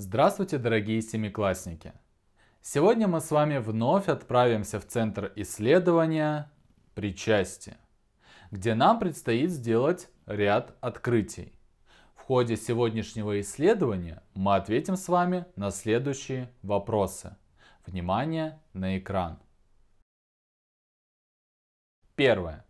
Здравствуйте, дорогие семиклассники! Сегодня мы с вами вновь отправимся в Центр исследования причастия, где нам предстоит сделать ряд открытий. В ходе сегодняшнего исследования мы ответим с вами на следующие вопросы. Внимание на экран. Первое.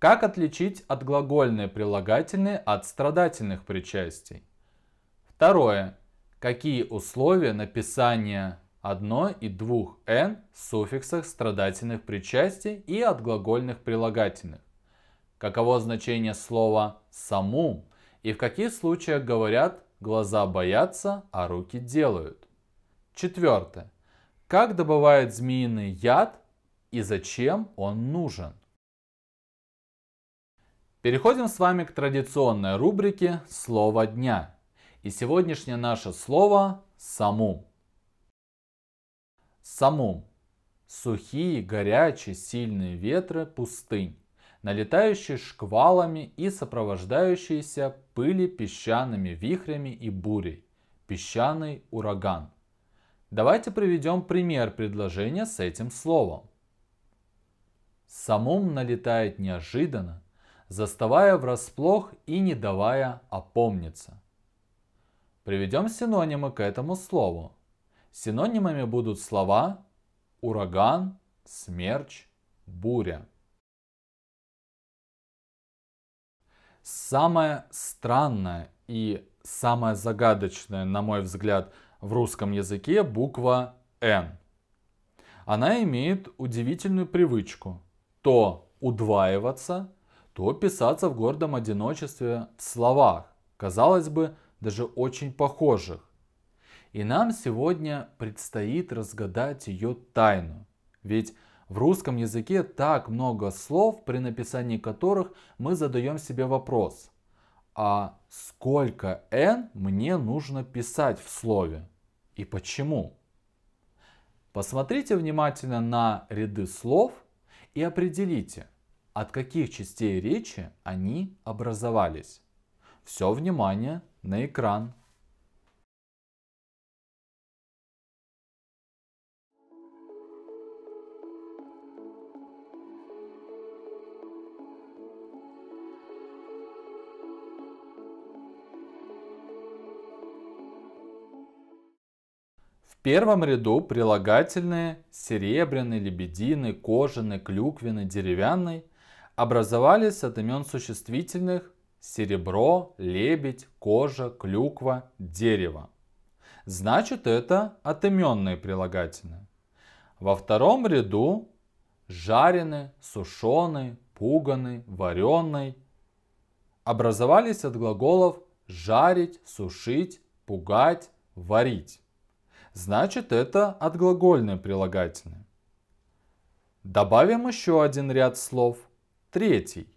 Как отличить отглагольные прилагательные от страдательных причастий? Второе какие условия написания одно и двух «н» в суффиксах страдательных причастий и от глагольных прилагательных. Каково значение слова «саму» и в каких случаях говорят «глаза боятся, а руки делают». Четвертое. Как добывает змеиный яд и зачем он нужен? Переходим с вами к традиционной рубрике «Слово дня». И сегодняшнее наше слово «самум». Самум. Сухие, горячие, сильные ветры пустынь, налетающие шквалами и сопровождающиеся пыли песчаными вихрями и бурей. Песчаный ураган. Давайте приведем пример предложения с этим словом. Самум налетает неожиданно, заставая врасплох и не давая опомниться. Приведем синонимы к этому слову. Синонимами будут слова ураган, смерч, буря. Самое странное и самое загадочное, на мой взгляд, в русском языке буква «Н». Она имеет удивительную привычку то удваиваться, то писаться в гордом одиночестве в словах. Казалось бы, даже очень похожих. И нам сегодня предстоит разгадать ее тайну. Ведь в русском языке так много слов, при написании которых мы задаем себе вопрос. А сколько n мне нужно писать в слове? И почему? Посмотрите внимательно на ряды слов и определите, от каких частей речи они образовались. Все внимание на экран. В первом ряду прилагательные серебряный, лебединый, кожаный, клюквенный, деревянный образовались от имен существительных Серебро, лебедь, кожа, клюква, дерево. Значит, это отыменные прилагательные. Во втором ряду жареный, сушеный, пуганый, вареный образовались от глаголов жарить, сушить, пугать, варить. Значит, это отглагольные прилагательные. Добавим еще один ряд слов, третий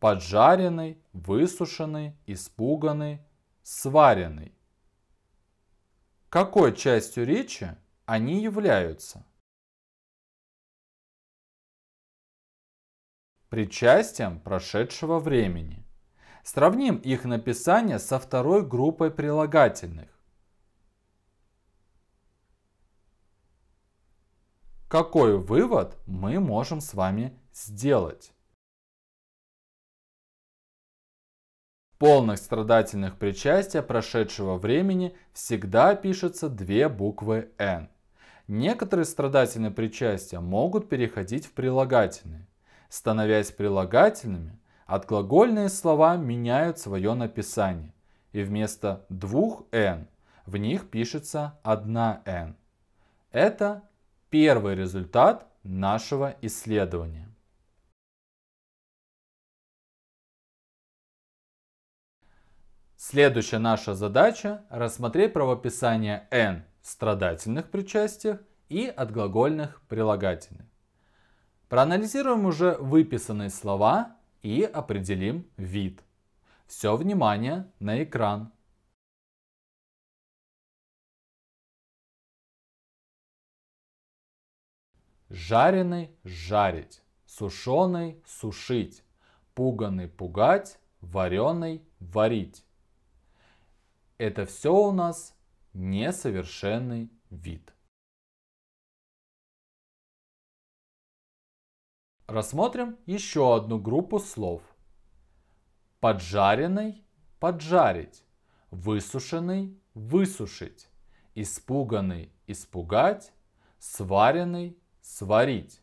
поджаренный, высушенный, испуганный, сваренный. Какой частью речи они являются? Причастием прошедшего времени. Сравним их написание со второй группой прилагательных. Какой вывод мы можем с вами сделать? полных страдательных причастия прошедшего времени всегда пишется две буквы «н». Некоторые страдательные причастия могут переходить в прилагательные. Становясь прилагательными, отглагольные слова меняют свое написание, и вместо двух «н» в них пишется одна «н». Это первый результат нашего исследования. Следующая наша задача – рассмотреть правописание «n» в страдательных причастиях и от глагольных прилагательных. Проанализируем уже выписанные слова и определим вид. Все внимание на экран. Жареный – жарить, сушеный – сушить, пуганный – пугать, вареный – варить. Это все у нас несовершенный вид. Рассмотрим еще одну группу слов. Поджаренный – поджарить, высушенный – высушить, испуганный – испугать, сваренный – сварить.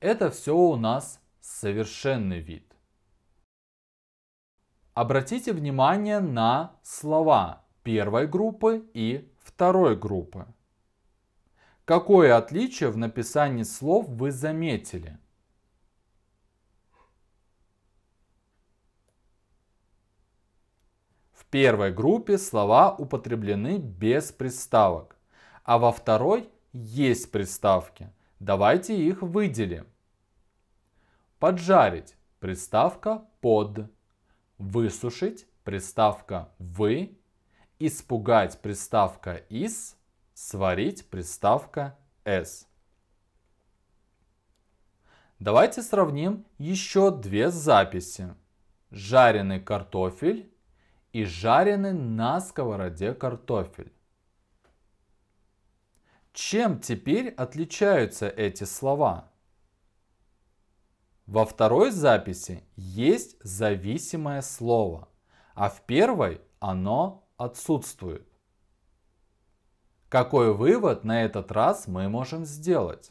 Это все у нас совершенный вид. Обратите внимание на слова первой группы и второй группы. Какое отличие в написании слов вы заметили? В первой группе слова употреблены без приставок, а во второй есть приставки. Давайте их выделим. Поджарить – приставка «под» высушить приставка «вы», испугать приставка «из», сварить приставка «с». Давайте сравним еще две записи. Жареный картофель и жареный на сковороде картофель. Чем теперь отличаются эти слова? Во второй записи есть зависимое слово, а в первой оно отсутствует. Какой вывод на этот раз мы можем сделать?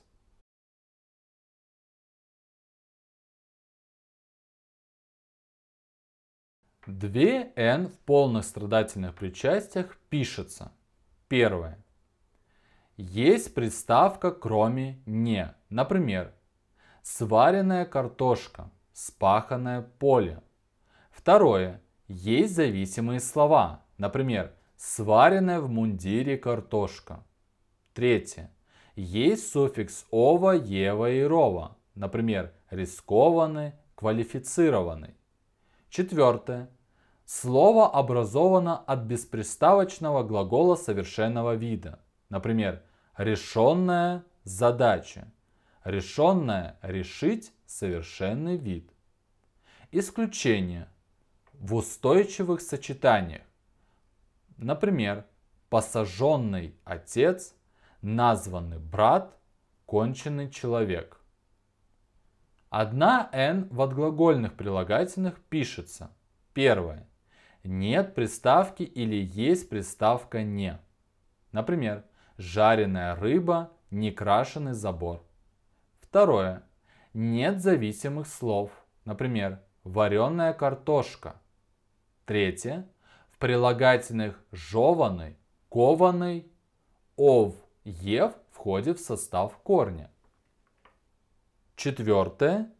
Две н в полных страдательных причастиях пишется. Первое. Есть приставка кроме «не». Например, Сваренная картошка, спаханное поле. Второе. Есть зависимые слова. Например, сваренная в мундире картошка. Третье. Есть суффикс ова, ева и рова. Например, рискованный, квалифицированный. Четвертое. Слово образовано от бесприставочного глагола совершенного вида. Например, решенная задача решенное решить совершенный вид. Исключение в устойчивых сочетаниях. Например, посаженный отец, названный брат, конченый человек. Одна «н» в отглагольных прилагательных пишется. Первое. Нет приставки или есть приставка «не». Например, жареная рыба, некрашенный забор. Второе. Нет зависимых слов. Например, вареная картошка. Третье. В прилагательных жеванный, кованый, ов, ев входит в состав корня. Четвертое.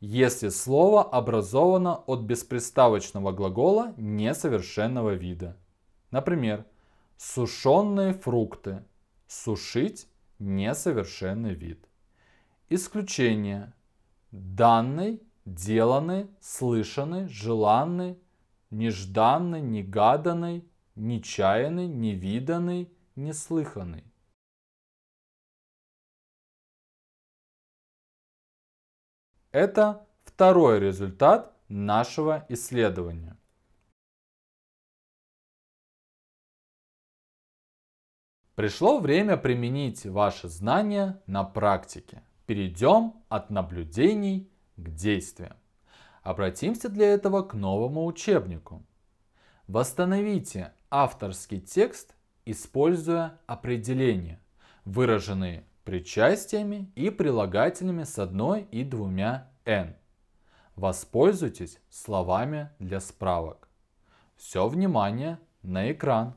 Если слово образовано от бесприставочного глагола несовершенного вида. Например, сушеные фрукты. Сушить несовершенный вид исключения. Данный, деланный, слышанный, желанный, нежданный, негаданный, нечаянный, невиданный, неслыханный. Это второй результат нашего исследования. Пришло время применить ваши знания на практике. Перейдем от наблюдений к действиям. Обратимся для этого к новому учебнику. Восстановите авторский текст, используя определения, выраженные причастиями и прилагательными с одной и двумя «н». Воспользуйтесь словами для справок. Все внимание на экран.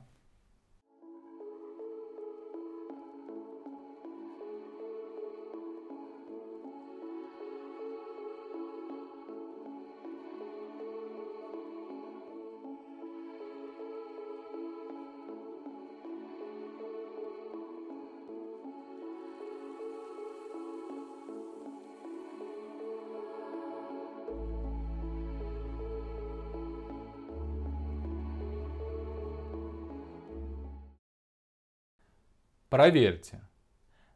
Проверьте.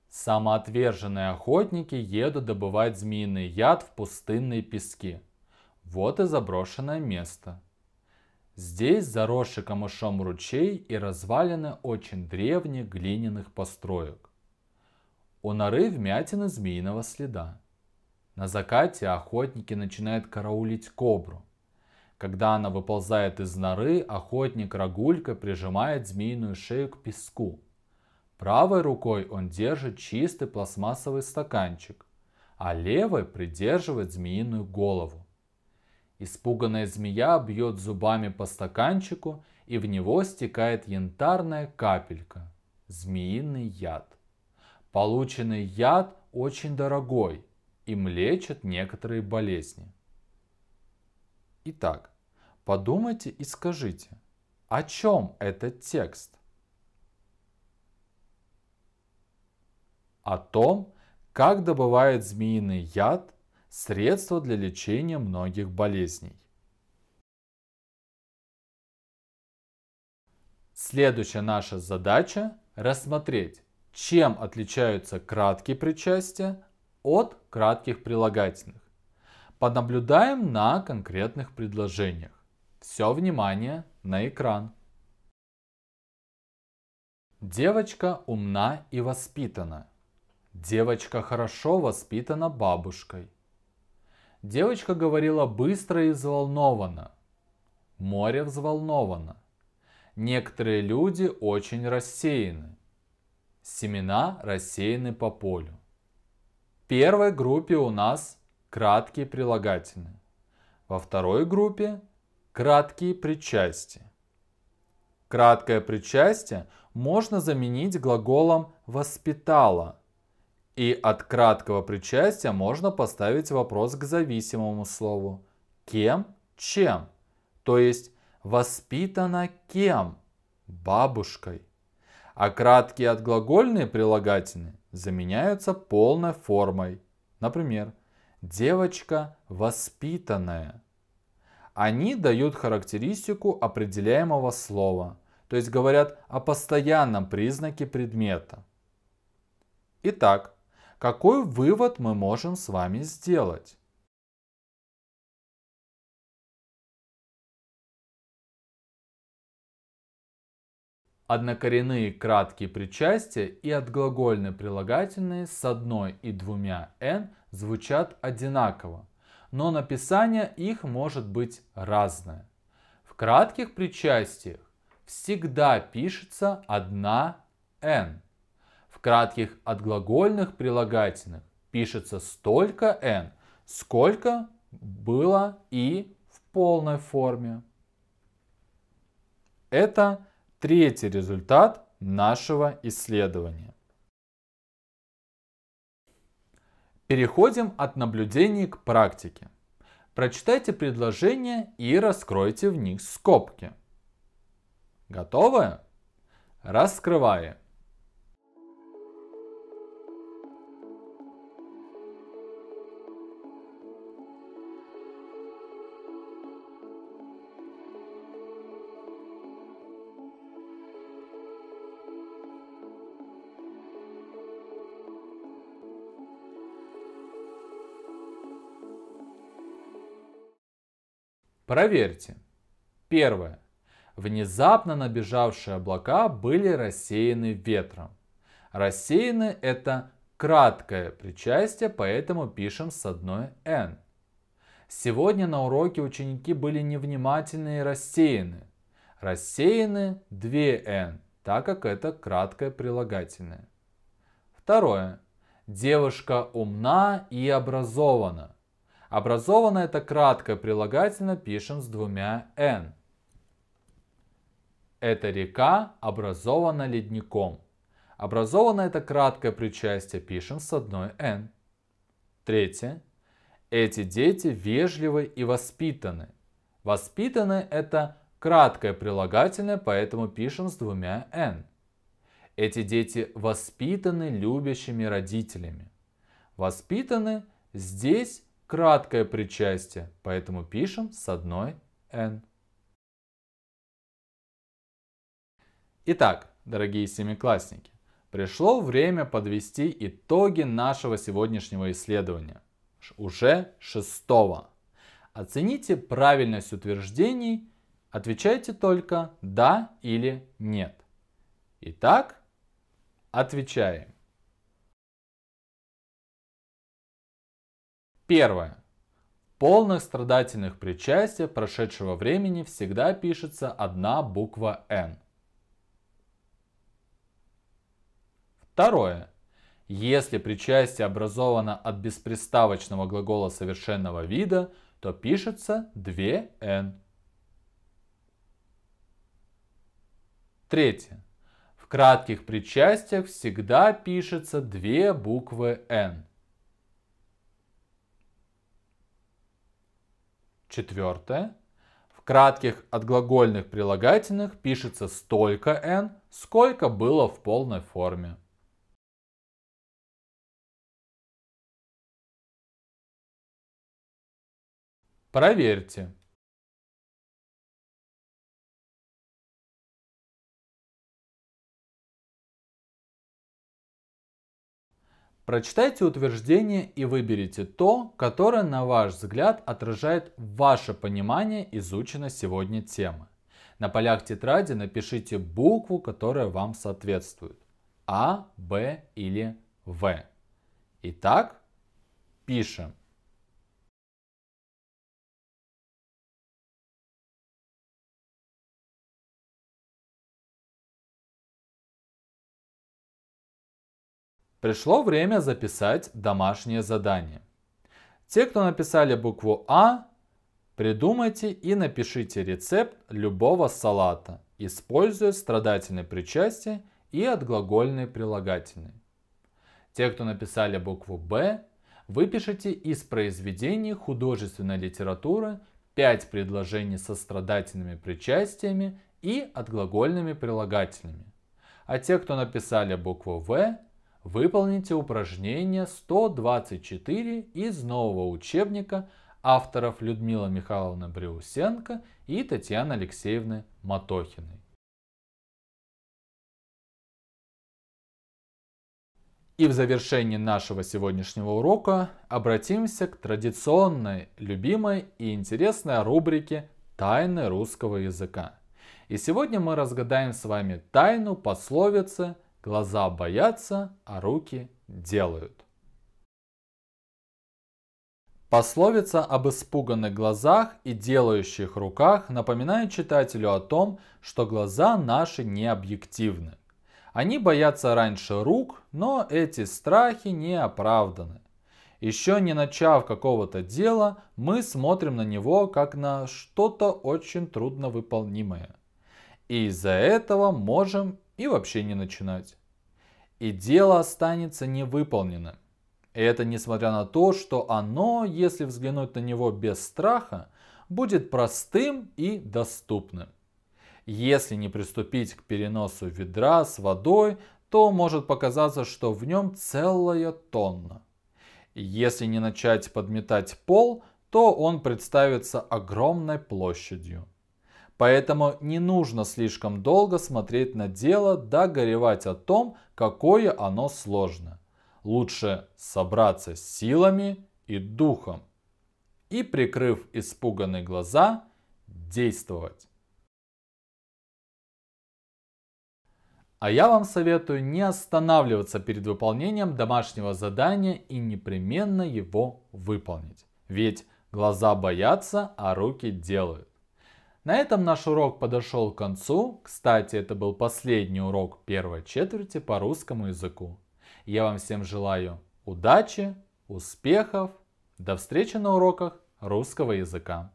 Самоотверженные охотники едут добывать змеиный яд в пустынные пески. Вот и заброшенное место. Здесь заросший камышом ручей и развалины очень древних глиняных построек. У норы вмятина змеиного следа. На закате охотники начинают караулить кобру. Когда она выползает из норы, охотник рогулька прижимает змеиную шею к песку – Правой рукой он держит чистый пластмассовый стаканчик, а левой придерживает змеиную голову. Испуганная змея бьет зубами по стаканчику, и в него стекает янтарная капелька – змеиный яд. Полученный яд очень дорогой, им лечат некоторые болезни. Итак, подумайте и скажите, о чем этот текст? о том, как добывает змеиный яд средства для лечения многих болезней. Следующая наша задача – рассмотреть, чем отличаются краткие причастия от кратких прилагательных. Понаблюдаем на конкретных предложениях. Все внимание на экран. Девочка умна и воспитана – Девочка хорошо воспитана бабушкой. Девочка говорила быстро и взволнованно. Море взволновано. Некоторые люди очень рассеяны. Семена рассеяны по полю. В первой группе у нас краткие прилагательные. Во второй группе краткие причастия. Краткое причастие можно заменить глаголом «воспитала», и от краткого причастия можно поставить вопрос к зависимому слову. Кем? Чем? То есть воспитана кем? Бабушкой. А краткие от глагольные прилагательные заменяются полной формой. Например, девочка воспитанная. Они дают характеристику определяемого слова, то есть говорят о постоянном признаке предмета. Итак, какой вывод мы можем с вами сделать? Однокоренные краткие причастия и отглагольные прилагательные с одной и двумя «н» звучат одинаково, но написание их может быть разное. В кратких причастиях всегда пишется одна «н», кратких от глагольных прилагательных пишется столько n, сколько было и в полной форме. Это третий результат нашего исследования. Переходим от наблюдений к практике. Прочитайте предложения и раскройте в них скобки. Готовы? Раскрываем. Проверьте. Первое. Внезапно набежавшие облака были рассеяны ветром. Рассеяны – это краткое причастие, поэтому пишем с одной «н». Сегодня на уроке ученики были невнимательны и рассеяны. Рассеяны 2 н, так как это краткое прилагательное. Второе. Девушка умна и образована. Образовано это краткое прилагательное пишем с двумя «н». Эта река образована ледником. Образовано это краткое причастие пишем с одной «н». Третье. Эти дети вежливы и воспитаны. Воспитаны – это краткое прилагательное, поэтому пишем с двумя «н». Эти дети воспитаны любящими родителями. Воспитаны здесь краткое причастие, поэтому пишем с одной n. Итак, дорогие семиклассники, пришло время подвести итоги нашего сегодняшнего исследования, уже шестого. Оцените правильность утверждений, отвечайте только «да» или «нет». Итак, отвечаем. Первое. Полных страдательных причастия прошедшего времени всегда пишется одна буква «Н». Второе. Если причастие образовано от беспреставочного глагола совершенного вида, то пишется 2 Н. Третье. В кратких причастиях всегда пишется две буквы «Н». Четвертое. В кратких отглагольных прилагательных пишется столько n, сколько было в полной форме. Проверьте. Прочитайте утверждение и выберите то, которое, на ваш взгляд, отражает ваше понимание изученной сегодня темы. На полях тетради напишите букву, которая вам соответствует. А, Б или В. Итак, пишем. Пришло время записать домашнее задание. Те, кто написали букву А, придумайте и напишите рецепт любого салата, используя страдательное причастие и отглагольные прилагательные. Те, кто написали букву Б, выпишите из произведений художественной литературы 5 предложений со страдательными причастиями и отглагольными прилагательными. А те, кто написали букву В, выполните упражнение 124 из нового учебника авторов Людмила Михайловна Бреусенко и Татьяны Алексеевны Матохиной. И в завершении нашего сегодняшнего урока обратимся к традиционной, любимой и интересной рубрике «Тайны русского языка». И сегодня мы разгадаем с вами тайну пословицы – Глаза боятся, а руки делают. Пословица об испуганных глазах и делающих руках напоминает читателю о том, что глаза наши не объективны. Они боятся раньше рук, но эти страхи не оправданы. Еще не начав какого-то дела, мы смотрим на него как на что-то очень трудновыполнимое. И из-за этого можем и вообще не начинать. И дело останется невыполненным. И это несмотря на то, что оно, если взглянуть на него без страха, будет простым и доступным. Если не приступить к переносу ведра с водой, то может показаться, что в нем целая тонна. Если не начать подметать пол, то он представится огромной площадью. Поэтому не нужно слишком долго смотреть на дело, да горевать о том, какое оно сложно. Лучше собраться с силами и духом. И, прикрыв испуганные глаза, действовать. А я вам советую не останавливаться перед выполнением домашнего задания и непременно его выполнить. Ведь глаза боятся, а руки делают. На этом наш урок подошел к концу. Кстати, это был последний урок первой четверти по русскому языку. Я вам всем желаю удачи, успехов. До встречи на уроках русского языка.